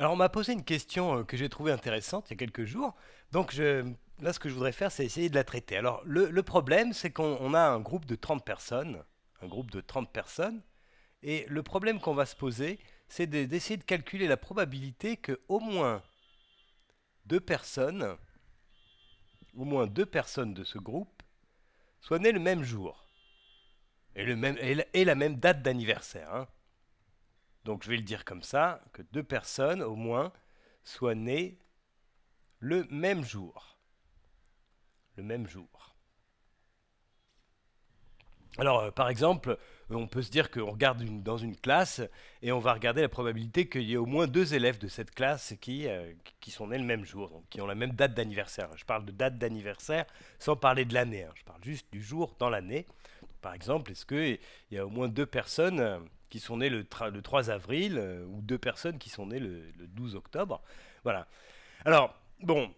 Alors, on m'a posé une question euh, que j'ai trouvée intéressante il y a quelques jours. Donc, je, là, ce que je voudrais faire, c'est essayer de la traiter. Alors, le, problème, c'est qu'on a un groupe de 30 personnes, un groupe de 30 personnes, et le problème qu'on va se poser, c'est d'essayer de, calculer la probabilité que au moins deux personnes, au moins deux personnes de ce groupe, soient nées le même jour et, la, même date d'anniversaire. Hein. Donc je vais le dire comme ça, que deux personnes au moins soient nées le même jour. Le même jour. Alors euh, par exemple, euh, on peut se dire qu'on regarde dans une classe et on va regarder la probabilité qu'il y ait au moins deux élèves de cette classe qui, euh, sont nés le même jour, qui ont la même date d'anniversaire. Je parle de date d'anniversaire sans parler de l'année, hein. je parle juste du jour dans l'année. Par exemple, est-ce qu'il y a au moins deux personnes qui sont nés le, 3 avril, euh, ou deux personnes qui sont nées le, 12 octobre. Voilà. Alors, bon,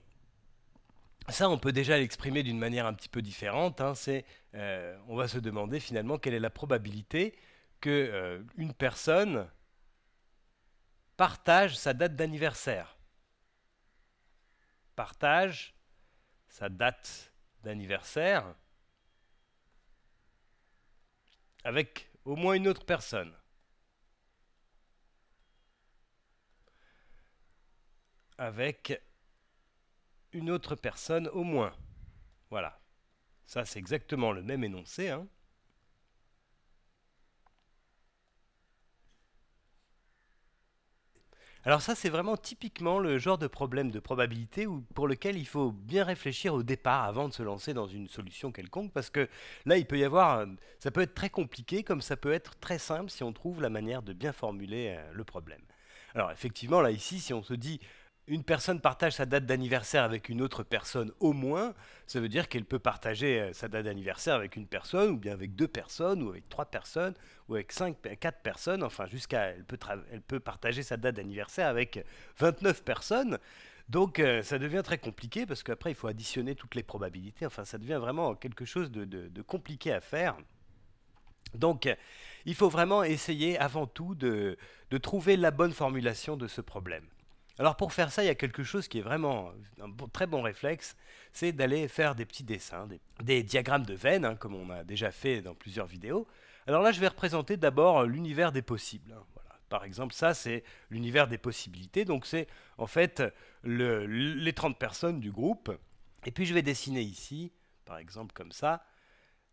ça, on peut déjà l'exprimer d'une manière un petit peu différente. Hein. c'est, euh, on va se demander finalement quelle est la probabilité que euh, une personne partage sa date d'anniversaire. Partage sa date d'anniversaire avec au moins une autre personne. avec une autre personne au moins. Voilà. Ça, c'est exactement le même énoncé. Hein. Alors ça, c'est vraiment typiquement le genre de problème de probabilité où, pour lequel il faut bien réfléchir au départ avant de se lancer dans une solution quelconque, parce que là, il peut y avoir, euh, ça peut être très compliqué, comme ça peut être très simple si on trouve la manière de bien formuler euh, le problème. Alors effectivement, là ici, si on se dit une personne partage sa date d'anniversaire avec une autre personne au moins, ça veut dire qu'elle peut partager euh, sa date d'anniversaire avec une personne, ou bien avec deux personnes, ou avec trois personnes, ou avec euh, quatre personnes, enfin jusqu'à... Elle peut, partager sa date d'anniversaire avec 29 personnes. Donc euh, ça devient très compliqué, parce qu'après il faut additionner toutes les probabilités, enfin ça devient vraiment quelque chose de, compliqué à faire. Donc, il faut vraiment essayer avant tout de trouver la bonne formulation de ce problème. Alors pour faire ça, il y a quelque chose qui est vraiment un très bon réflexe, c'est d'aller faire des petits dessins, des, diagrammes de veines, hein, comme on a déjà fait dans plusieurs vidéos. Alors là, je vais représenter d'abord l'univers des possibles. Hein, par exemple, ça, c'est l'univers des possibilités, donc c'est en fait les 30 personnes du groupe. Et puis je vais dessiner ici, par exemple comme ça,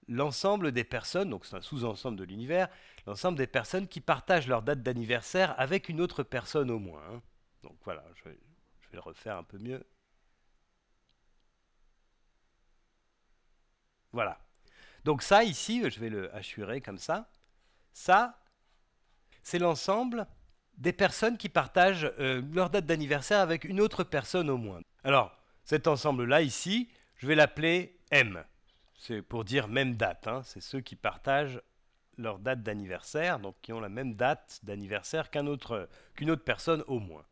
l'ensemble des personnes, donc c'est un sous-ensemble de l'univers, l'ensemble des personnes qui partagent leur date d'anniversaire avec une autre personne au moins. Hein. Donc voilà, je vais, le refaire un peu mieux. Voilà. Donc ça, ici, je vais le hachurer comme ça. Ça, c'est l'ensemble des personnes qui partagent euh, leur date d'anniversaire avec une autre personne au moins. Alors, cet ensemble-là, ici, je vais l'appeler M. C'est pour dire même date. Hein. C'est ceux qui partagent leur date d'anniversaire, donc qui ont la même date d'anniversaire qu'une autre, qu'une autre personne au moins.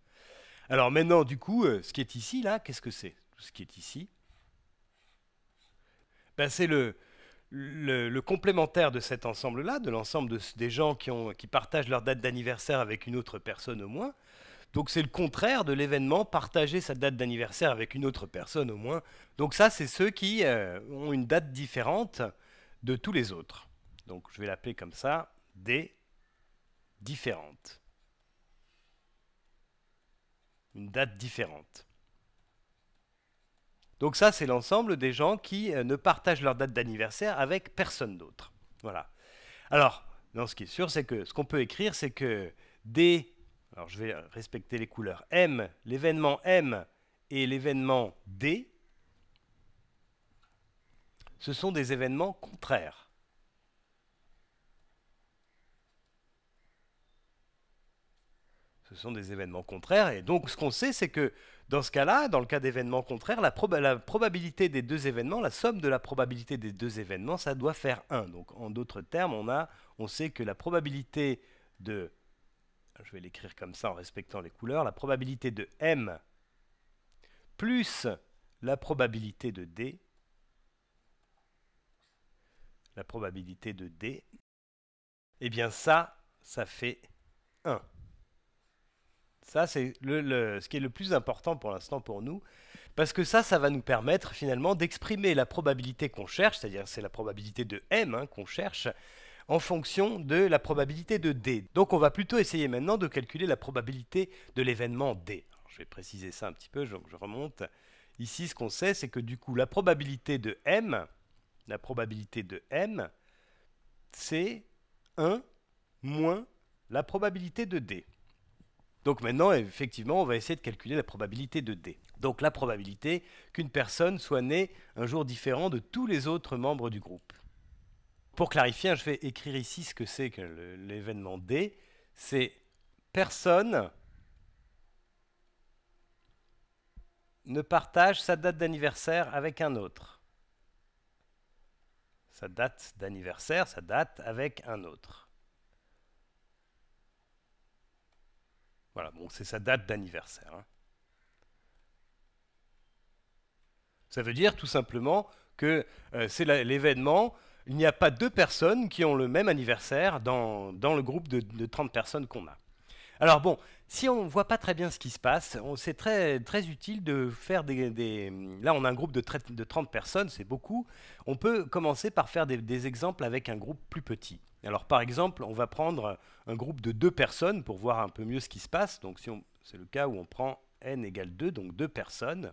Alors maintenant, du coup, euh, ce qui est ici, là, qu'est-ce que c'est ce qui est ici, ben, c'est le, complémentaire de cet ensemble-là, de l'ensemble des gens qui, partagent leur date d'anniversaire avec une autre personne au moins. Donc c'est le contraire de l'événement, partager sa date d'anniversaire avec une autre personne au moins. Donc ça, c'est ceux qui euh, ont une date différente de tous les autres. Donc je vais l'appeler comme ça, des différentes une date différente. Donc ça, c'est l'ensemble des gens qui euh, ne partagent leur date d'anniversaire avec personne d'autre. Voilà. Alors, non, ce qui est sûr, c'est que ce qu'on peut écrire, c'est que D, alors je vais respecter les couleurs, M, l'événement M et l'événement D, ce sont des événements contraires. Ce sont des événements contraires. Et donc, ce qu'on sait, c'est que dans ce cas-là, dans le cas d'événements contraires, la, probabilité des deux événements, la somme de la probabilité des deux événements, ça doit faire 1. Donc, en d'autres termes, on, a, on sait que la probabilité de, je vais l'écrire comme ça en respectant les couleurs, la probabilité de M plus la probabilité de D, la probabilité de D, eh bien ça, ça fait 1. Ça, c'est ce qui est le plus important pour l'instant pour nous, parce que ça, ça va nous permettre finalement d'exprimer la probabilité qu'on cherche, c'est-à-dire c'est la probabilité de M hein, qu'on cherche, en fonction de la probabilité de D. Donc on va plutôt essayer maintenant de calculer la probabilité de l'événement D. je vais préciser ça un petit peu, donc je remonte. Ici, ce qu'on sait, c'est que du coup, la probabilité de M, la probabilité de M, c'est 1 moins la probabilité de D. Donc maintenant, effectivement, on va essayer de calculer la probabilité de D. Donc la probabilité qu'une personne soit née un jour différent de tous les autres membres du groupe. Pour clarifier, hein, je vais écrire ici ce que c'est que l'événement D. C'est personne ne partage sa date d'anniversaire avec un autre. Sa date d'anniversaire, sa date avec un autre. Voilà, bon, c'est sa date d'anniversaire. Hein. Ça veut dire tout simplement que euh, c'est l'événement, il n'y a pas deux personnes qui ont le même anniversaire dans, le groupe de, 30 personnes qu'on a. Alors bon, si on ne voit pas très bien ce qui se passe, c'est très, très utile de faire des, Là, on a un groupe de, de 30 personnes, c'est beaucoup. On peut commencer par faire des exemples avec un groupe plus petit. Alors par exemple, on va prendre un groupe de deux personnes pour voir un peu mieux ce qui se passe. Donc si c'est le cas où on prend n égale 2, donc deux personnes.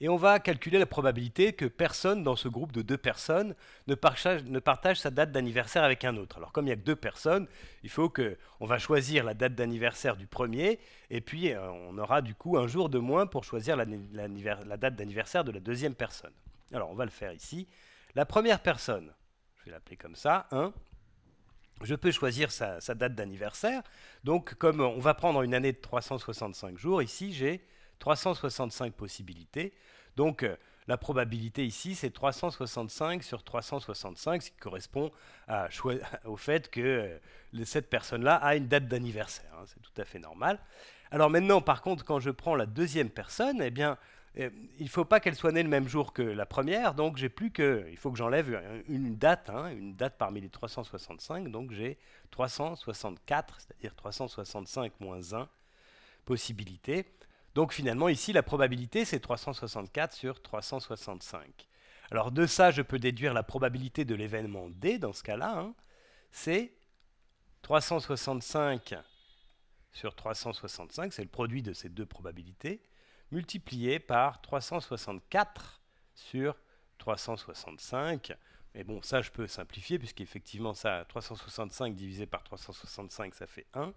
Et on va calculer la probabilité que personne dans ce groupe de deux personnes ne partage, sa date d'anniversaire avec un autre. Alors comme il n'y a que deux personnes, il faut que on va choisir la date d'anniversaire du premier, et puis euh, on aura du coup un jour de moins pour choisir la, la date d'anniversaire de la deuxième personne. Alors on va le faire ici. La première personne, je vais l'appeler comme ça, 1, hein. je peux choisir sa, date d'anniversaire. Donc, comme on va prendre une année de 365 jours, ici, j'ai 365 possibilités. Donc, euh, la probabilité ici, c'est 365 sur 365, ce qui correspond au fait que euh, cette personne-là a une date d'anniversaire. Hein. c'est tout à fait normal. Alors maintenant, par contre, quand je prends la deuxième personne, eh bien, euh, il ne faut pas qu'elle soit née le même jour que la première, donc j'ai plus que, il faut que j'enlève une date, hein, une date parmi les 365, donc j'ai 364, c'est-à-dire 365 moins 1 possibilité. Donc finalement ici la probabilité c'est 364 sur 365. Alors de ça je peux déduire la probabilité de l'événement D dans ce cas-là, hein, c'est 365 sur 365, c'est le produit de ces deux probabilités, multiplié par 364 sur 365. Mais bon, ça, je peux simplifier, puisqu'effectivement, ça, 365 divisé par 365, ça fait 1.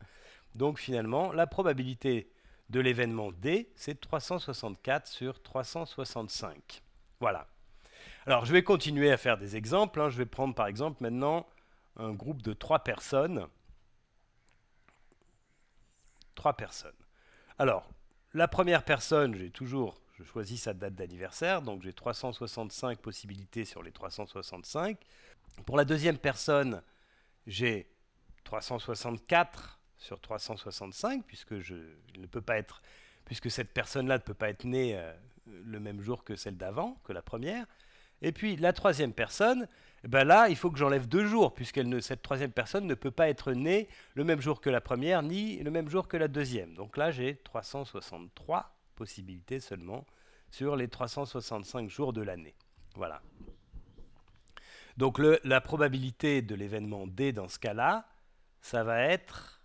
Donc finalement, la probabilité de l'événement D, c'est 364 sur 365. Voilà. Alors, je vais continuer à faire des exemples. Hein. Je vais prendre, par exemple, maintenant, un groupe de 3 personnes. 3 personnes. Alors, la première personne, j'ai toujours, je choisis sa date d'anniversaire, donc j'ai 365 possibilités sur les 365. Pour la deuxième personne, j'ai 364 sur 365, puisque je ne peux pas être, puisque cette personne-là ne peut pas être née euh, le même jour que celle d'avant, que la première. Et puis la troisième personne, ben là, il faut que j'enlève deux jours, puisque cette troisième personne ne peut pas être née le même jour que la première, ni le même jour que la deuxième. Donc là, j'ai 363 possibilités seulement sur les 365 jours de l'année. Voilà. Donc la probabilité de l'événement D dans ce cas-là, ça va être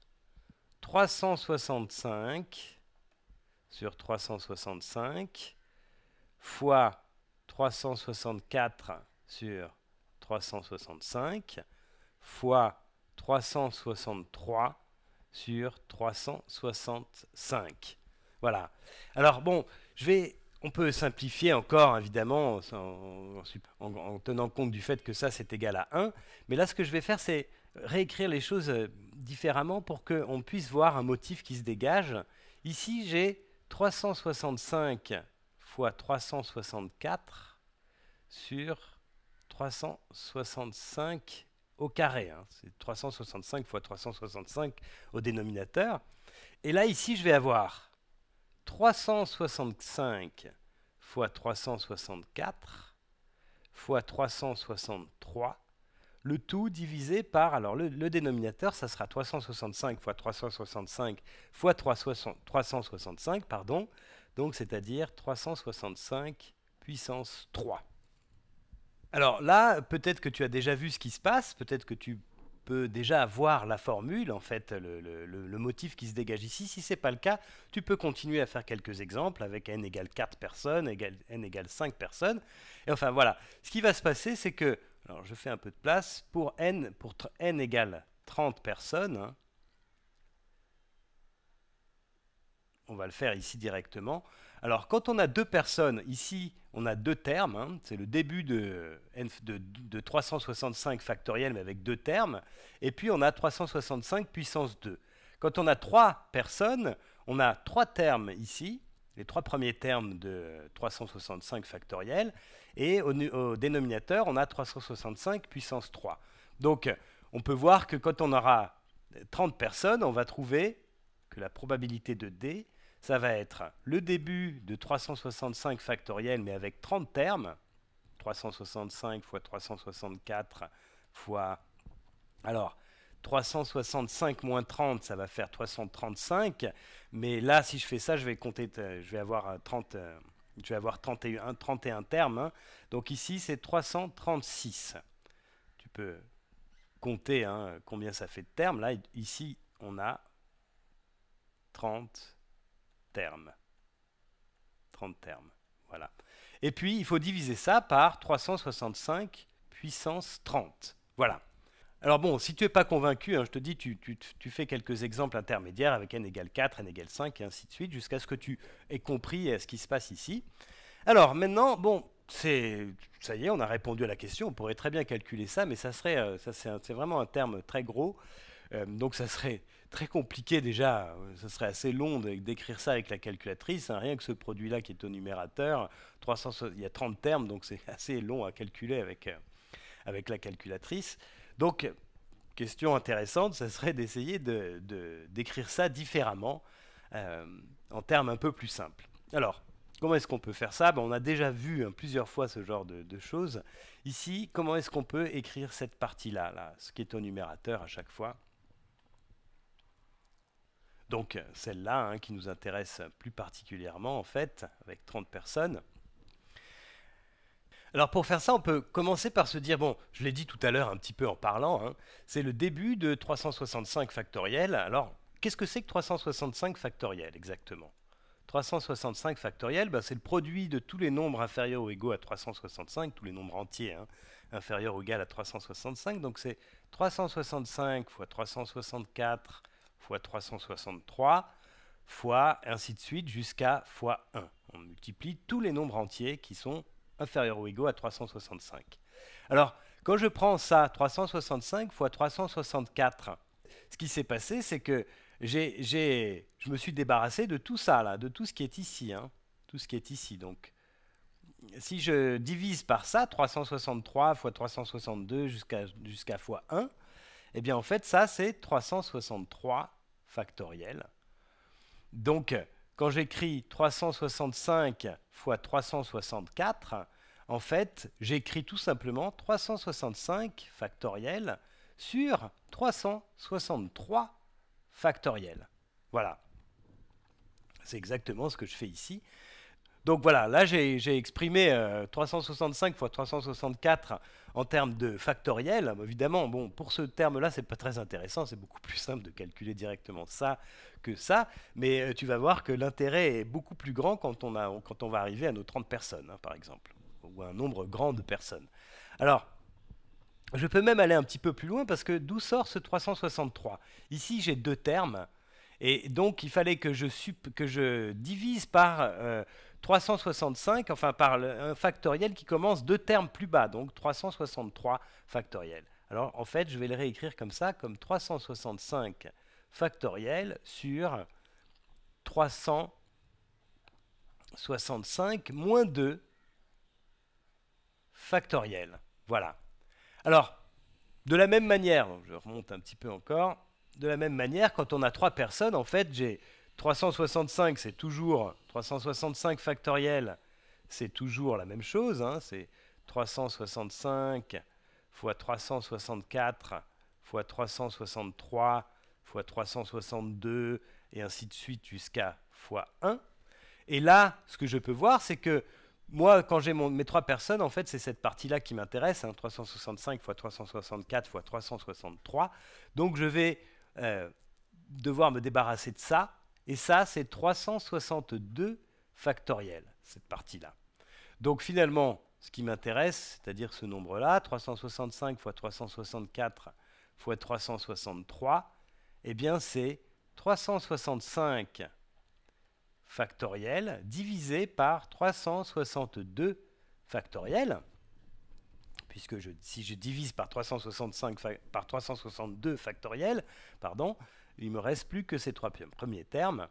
365 sur 365 fois 364 sur 365 fois 363 sur 365. Voilà. Alors bon, je vais, on peut simplifier encore évidemment en, en tenant compte du fait que ça c'est égal à 1. Mais là, ce que je vais faire, c'est réécrire les choses euh, différemment pour qu'on puisse voir un motif qui se dégage. Ici, j'ai 365 fois 364 sur 365 au carré. C'est 365 fois 365 au dénominateur. Et là, ici, je vais avoir 365 fois 364 fois 363, le tout divisé par, alors le, dénominateur, ça sera 365 fois 365 fois 365, pardon, donc c'est-à-dire 365 puissance 3. Alors là, peut-être que tu as déjà vu ce qui se passe, peut-être que tu peux déjà avoir la formule, en fait, le, motif qui se dégage ici. Si ce n'est pas le cas, tu peux continuer à faire quelques exemples avec n égale 4 personnes, n égale 5 personnes. Et enfin voilà, ce qui va se passer, c'est que, alors je fais un peu de place, pour n, pour n égale 30 personnes, hein. on va le faire ici directement. Alors quand on a deux personnes, ici on a deux termes, hein. c'est le début de, 365 factoriel mais avec deux termes, et puis on a 365 puissance 2. Quand on a trois personnes, on a trois termes ici, les trois premiers termes de 365 factoriel, et au, au dénominateur on a 365 puissance 3. Donc on peut voir que quand on aura 30 personnes, on va trouver que la probabilité de D ça va être le début de 365 factoriel, mais avec 30 termes. 365 x 364 fois... Alors, 365 moins 30, ça va faire 335. Mais là, si je fais ça, je vais compter, euh, je vais avoir 30, euh, euh, je vais avoir 31, 31 termes. Hein. Donc ici, c'est 336. Tu peux compter hein, combien ça fait de termes. Là, ici, on a 30, termes. 30 termes, voilà. Et puis, il faut diviser ça par 365 puissance 30. Voilà. Alors bon, si tu n'es pas convaincu, hein, je te dis, tu, fais quelques exemples intermédiaires avec n égale 4, n égale 5, et ainsi de suite, jusqu'à ce que tu aies compris ce qui se passe ici. Alors maintenant, bon, c'est ça y est, on a répondu à la question, on pourrait très bien calculer ça, mais ça serait, euh, ça c'est vraiment un terme très gros, euh, donc ça serait, très compliqué déjà. Euh, ce serait assez long d'écrire ça avec la calculatrice. Hein, rien que ce produit-là qui est au numérateur, 300, il y a 30 termes, donc c'est assez long à calculer avec, euh, avec la calculatrice. Donc, question intéressante, ce serait d'essayer d'écrire de, d'écrire ça différemment, euh, en termes un peu plus simples. Alors, comment est-ce qu'on peut faire ça ben, On a déjà vu hein, plusieurs fois ce genre de, choses. Ici, comment est-ce qu'on peut écrire cette partie-là, là, ce qui est au numérateur à chaque fois donc euh, celle-là hein, qui nous intéresse plus particulièrement en fait, avec 30 personnes. Alors pour faire ça, on peut commencer par se dire, bon, je l'ai dit tout à l'heure un petit peu en parlant, hein, c'est le début de 365 factoriel. Alors qu'est-ce que c'est que 365 factoriel exactement 365 factoriel, bah, c'est le produit de tous les nombres inférieurs ou égaux à 365, tous les nombres entiers hein, inférieurs ou égaux à 365. Donc c'est 365 fois 364 fois 363 fois ainsi de suite jusqu'à fois 1. On multiplie tous les nombres entiers qui sont inférieurs ou égaux à 365. Alors, quand je prends ça, 365 fois 364, ce qui s'est passé, c'est que j'ai, je me suis débarrassé de tout ça, là, de tout ce qui est ici. Hein, tout ce qui est ici. Donc, si je divise par ça, 363 fois 362 jusqu'à jusqu'à fois 1, eh bien, en fait, ça, c'est 363 factoriel. Donc, quand j'écris 365 fois 364, en fait, j'écris tout simplement 365 factoriel sur 363 factoriel. Voilà. C'est exactement ce que je fais ici. Donc voilà, là j'ai exprimé 365 euh, fois 364 en termes de factoriel. Évidemment, bon, pour ce terme-là, c'est pas très intéressant, c'est beaucoup plus simple de calculer directement ça que ça, mais euh, tu vas voir que l'intérêt est beaucoup plus grand quand on, a, quand on va arriver à nos 30 personnes, hein, par exemple, ou un nombre grand de personnes. Alors, je peux même aller un petit peu plus loin parce que d'où sort ce 363 Ici, j'ai deux termes. Et donc, il fallait que je, que je divise par euh, 365, enfin par un factoriel qui commence deux termes plus bas, donc 363 factoriel. Alors en fait, je vais le réécrire comme ça, comme 365 factoriel sur 365 moins 2 factoriel. Voilà. Alors, de la même manière, je remonte un petit peu encore, de la même manière, quand on a trois personnes, en fait, j'ai 365, c'est toujours 365 factoriel, c'est toujours la même chose. Hein, c'est 365 fois 364 fois 363 fois 362 et ainsi de suite jusqu'à fois 1. Et là, ce que je peux voir, c'est que moi, quand j'ai mes trois personnes, en fait, c'est cette partie-là qui m'intéresse, 365 x 364 x 363. Donc, je vais euh, devoir me débarrasser de ça et ça, c'est 362 factoriel, cette partie-là. Donc finalement, ce qui m'intéresse, c'est-à-dire ce nombre-là, 365 fois 364 fois 363, eh bien c'est 365 factoriel divisé par 362 factoriel, puisque si je divise par par 362 factoriel, pardon, il me reste plus que ces trois premiers termes.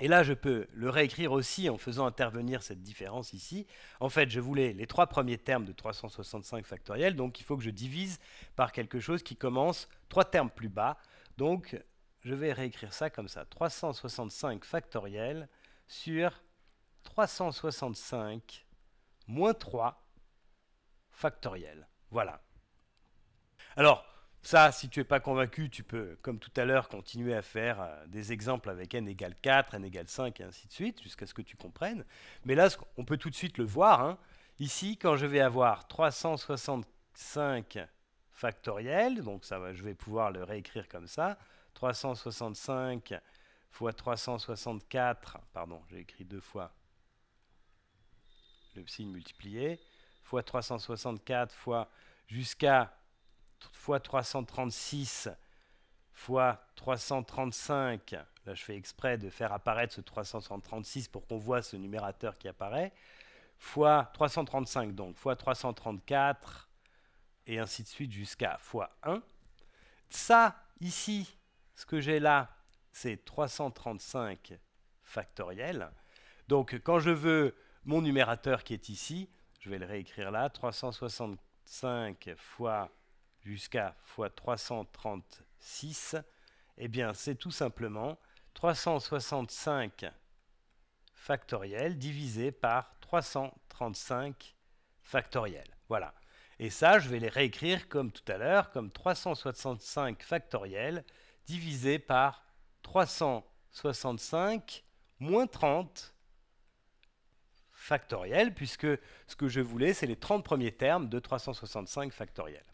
Et là, je peux le réécrire aussi en faisant intervenir cette différence ici. En fait, je voulais les trois premiers termes de 365 factoriel, donc il faut que je divise par quelque chose qui commence trois termes plus bas. Donc, je vais réécrire ça comme ça. 365 factoriel sur 365 moins 3 factoriel. Voilà. Alors, ça, si tu n'es pas convaincu, tu peux, comme tout à l'heure, continuer à faire euh, des exemples avec n égale 4, n égale 5, et ainsi de suite, jusqu'à ce que tu comprennes. Mais là, on peut tout de suite le voir. Hein. Ici, quand je vais avoir 365 factoriel, donc ça va, je vais pouvoir le réécrire comme ça, 365 fois 364, pardon, j'ai écrit deux fois le signe multiplié, fois 364 fois jusqu'à fois 336 fois 335, là je fais exprès de faire apparaître ce 336 pour qu'on voit ce numérateur qui apparaît, fois 335 donc, fois 334, et ainsi de suite jusqu'à fois 1. Ça, ici, ce que j'ai là, c'est 335 factoriel. Donc quand je veux mon numérateur qui est ici, je vais le réécrire là, 365 fois jusqu'à fois 336, eh bien c'est tout simplement 365 factoriel divisé par 335 factoriel. Voilà. Et ça, je vais les réécrire comme tout à l'heure, comme 365 factoriel divisé par 365 moins 30 factoriel, puisque ce que je voulais, c'est les 30 premiers termes de 365 factoriel.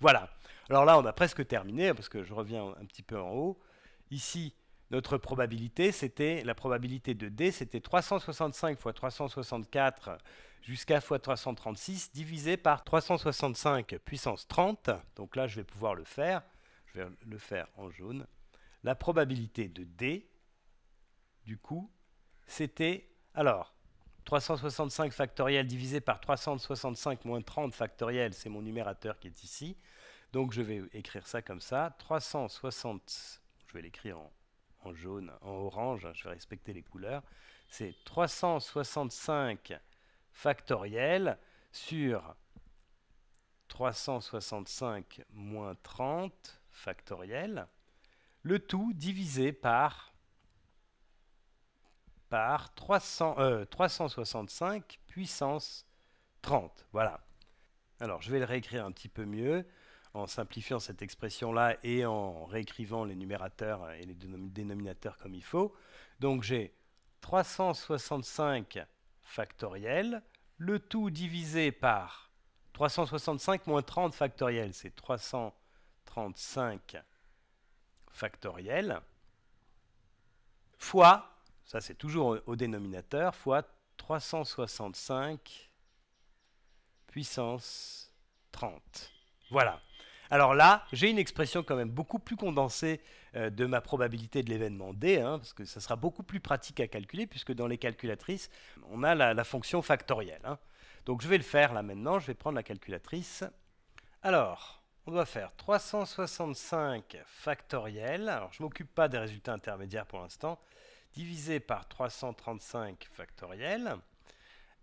Voilà. Alors là, on a presque terminé, hein, parce que je reviens un petit peu en haut. Ici, notre probabilité, c'était la probabilité de D, c'était 365 fois 364 jusqu'à fois 336 divisé par 365 puissance 30. Donc là, je vais pouvoir le faire. Je vais le faire en jaune. La probabilité de D, du coup, c'était... Alors, 365 factoriel divisé par 365 moins 30 factoriel, c'est mon numérateur qui est ici. Donc je vais écrire ça comme ça. 360, je vais l'écrire en, jaune, en orange, hein, je vais respecter les couleurs. C'est 365 factoriel sur 365 moins 30 factoriel, le tout divisé par par 365 euh, puissance 30. Voilà. Alors, je vais le réécrire un petit peu mieux en simplifiant cette expression-là et en réécrivant les numérateurs et les dénominateurs comme il faut. Donc, j'ai 365 factoriel, le tout divisé par 365 moins 30 factoriel, c'est 335 factoriel, fois ça, c'est toujours au dénominateur, fois 365 puissance 30. Voilà. Alors là, j'ai une expression quand même beaucoup plus condensée euh, de ma probabilité de l'événement D, hein, parce que ça sera beaucoup plus pratique à calculer, puisque dans les calculatrices, on a la, fonction factorielle. Hein. Donc je vais le faire là maintenant, je vais prendre la calculatrice. Alors, on doit faire 365 factoriel. Alors je ne m'occupe pas des résultats intermédiaires pour l'instant divisé par 335 factoriel.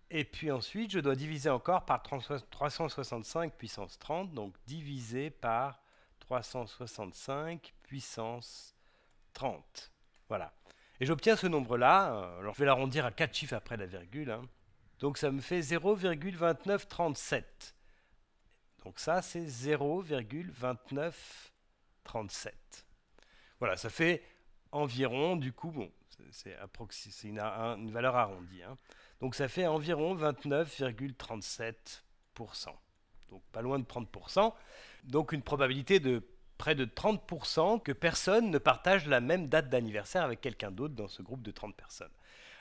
Et puis ensuite, je dois diviser encore par 365 puissance 30, donc divisé par 365 puissance 30. Voilà. Et j'obtiens ce nombre-là. Euh, alors je vais l'arrondir à 4 chiffres après la virgule. Hein. Donc ça me fait 0,2937. Donc ça, c'est 0,2937. Voilà, ça fait environ, du coup, bon, c'est une, une, valeur arrondie. Hein. Donc ça fait environ 29,37%. Donc pas loin de 30%. Donc une probabilité de près de 30% que personne ne partage la même date d'anniversaire avec quelqu'un d'autre dans ce groupe de 30 personnes.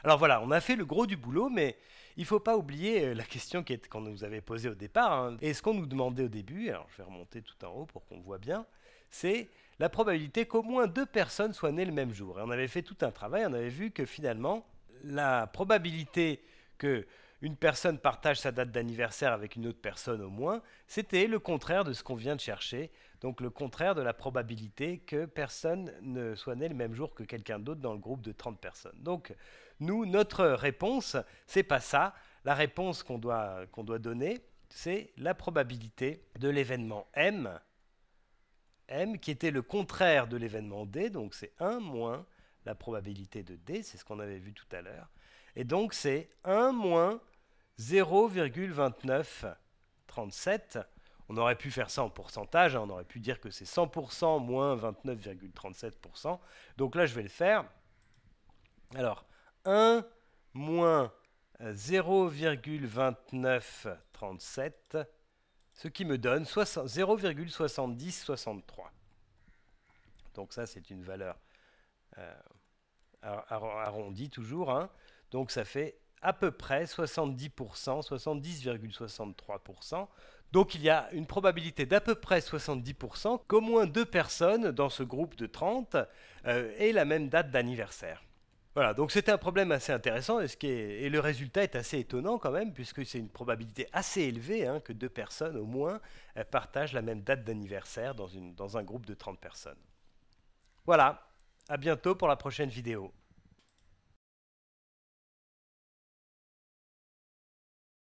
Alors voilà, on a fait le gros du boulot, mais il ne faut pas oublier euh, la question qu'on nous avait posée au départ. Hein. Et ce qu'on nous demandait au début, alors je vais remonter tout en haut pour qu'on voit bien, c'est la probabilité qu'au moins deux personnes soient nées le même jour. Et on avait fait tout un travail, on avait vu que finalement, la probabilité que une personne partage sa date d'anniversaire avec une autre personne au moins, c'était le contraire de ce qu'on vient de chercher, donc le contraire de la probabilité que personne ne soit né le même jour que quelqu'un d'autre dans le groupe de 30 personnes. Donc nous, notre réponse, c'est pas ça. La réponse qu'on doit, qu'on doit donner, c'est la probabilité de l'événement M m, qui était le contraire de l'événement d, donc c'est 1 moins la probabilité de d, c'est ce qu'on avait vu tout à l'heure. Et donc c'est 1 moins 0,2937. On aurait pu faire ça en pourcentage, hein, on aurait pu dire que c'est 100% moins 29,37%. Donc là, je vais le faire. Alors, 1 moins 0,2937 ce qui me donne 0,7063. Donc ça, c'est une valeur euh, arrondie toujours. Hein. Donc ça fait à peu près 70%, 70,63%. Donc il y a une probabilité d'à peu près 70% qu'au moins deux personnes dans ce groupe de 30 euh, aient la même date d'anniversaire. Voilà, donc c'était un problème assez intéressant et, le résultat est assez étonnant quand même, puisque c'est une probabilité assez élevée hein, que deux personnes au moins euh, partagent la même date d'anniversaire dans, dans un groupe de 30 personnes. Voilà, à bientôt pour la prochaine vidéo.